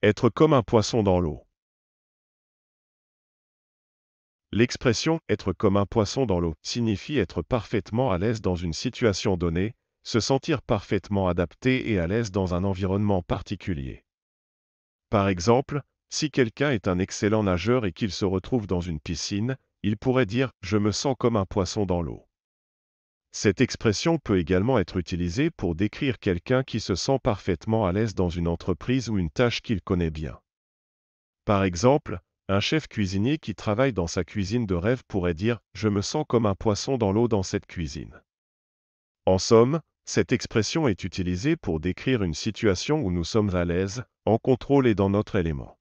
Être comme un poisson dans l'eau. L'expression être comme un poisson dans l'eau signifie être parfaitement à l'aise dans une situation donnée, se sentir parfaitement adapté et à l'aise dans un environnement particulier. Par exemple, si quelqu'un est un excellent nageur et qu'il se retrouve dans une piscine, il pourrait dire ⁇ Je me sens comme un poisson dans l'eau ⁇ cette expression peut également être utilisée pour décrire quelqu'un qui se sent parfaitement à l'aise dans une entreprise ou une tâche qu'il connaît bien. Par exemple, un chef cuisinier qui travaille dans sa cuisine de rêve pourrait dire ⁇ Je me sens comme un poisson dans l'eau dans cette cuisine ⁇ En somme, cette expression est utilisée pour décrire une situation où nous sommes à l'aise, en contrôle et dans notre élément.